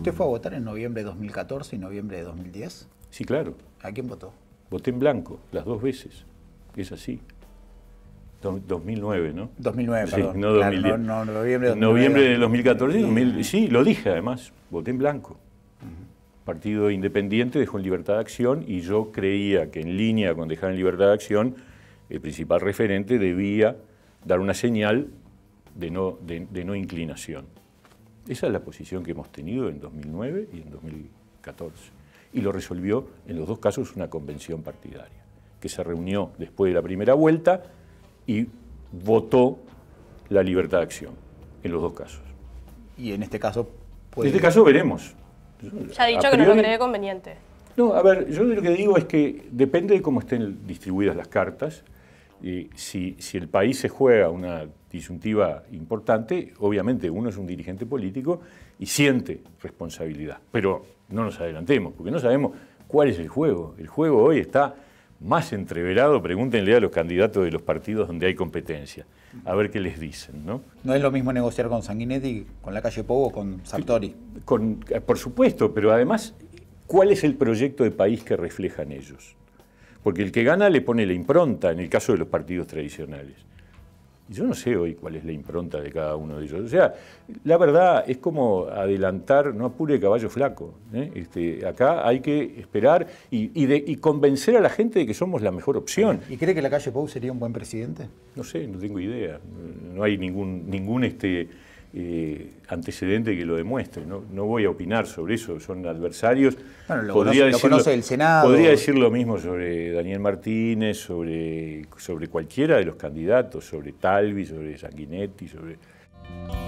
¿Usted fue a votar en noviembre de 2014 y noviembre de 2010? Sí, claro. ¿A quién votó? Voté en blanco, las dos veces. Es así. 2009, ¿no? 2009, perdón. No, no, no noviembre, de noviembre de 2014. sí, lo dije además. Voté en blanco. Partido Independiente dejó en libertad de acción y yo creía que en línea con dejar en libertad de acción, el principal referente debía dar una señal de no, de, de no inclinación. Esa es la posición que hemos tenido en 2009 y en 2014. Y lo resolvió en los dos casos una convención partidaria, que se reunió después de la primera vuelta y votó la libertad de acción, en los dos casos. Y en este caso... En este caso veremos. Ya ha dicho que no lo cree conveniente. No, a ver, yo lo que digo es que depende de cómo estén distribuidas las cartas. Eh, si, si el país se juega una disyuntiva importante. Obviamente uno es un dirigente político y siente responsabilidad, pero no nos adelantemos, porque no sabemos cuál es el juego. El juego hoy está más entreverado, pregúntenle a los candidatos de los partidos donde hay competencia, a ver qué les dicen. No, no es lo mismo negociar con Sanguinetti, con la calle Povo, con Sartori. Eh, por supuesto, pero además, ¿cuál es el proyecto de país que reflejan ellos? Porque el que gana le pone la impronta, en el caso de los partidos tradicionales. Yo no sé hoy cuál es la impronta de cada uno de ellos. O sea, la verdad es como adelantar, no apure caballo flaco. ¿eh? Este, acá hay que esperar y, y, convencer a la gente de que somos la mejor opción. ¿Y cree que la calle Pou sería un buen presidente? No sé, no tengo idea. No hay ningún, ningún este, eh, antecedente que lo demuestre. ¿no? voy a opinar sobre eso, son adversarios. podría, podría decir lo mismo sobre Daniel Martínez, sobre, sobre cualquiera de los candidatos, sobre Talvi, sobre Sanguinetti, sobre...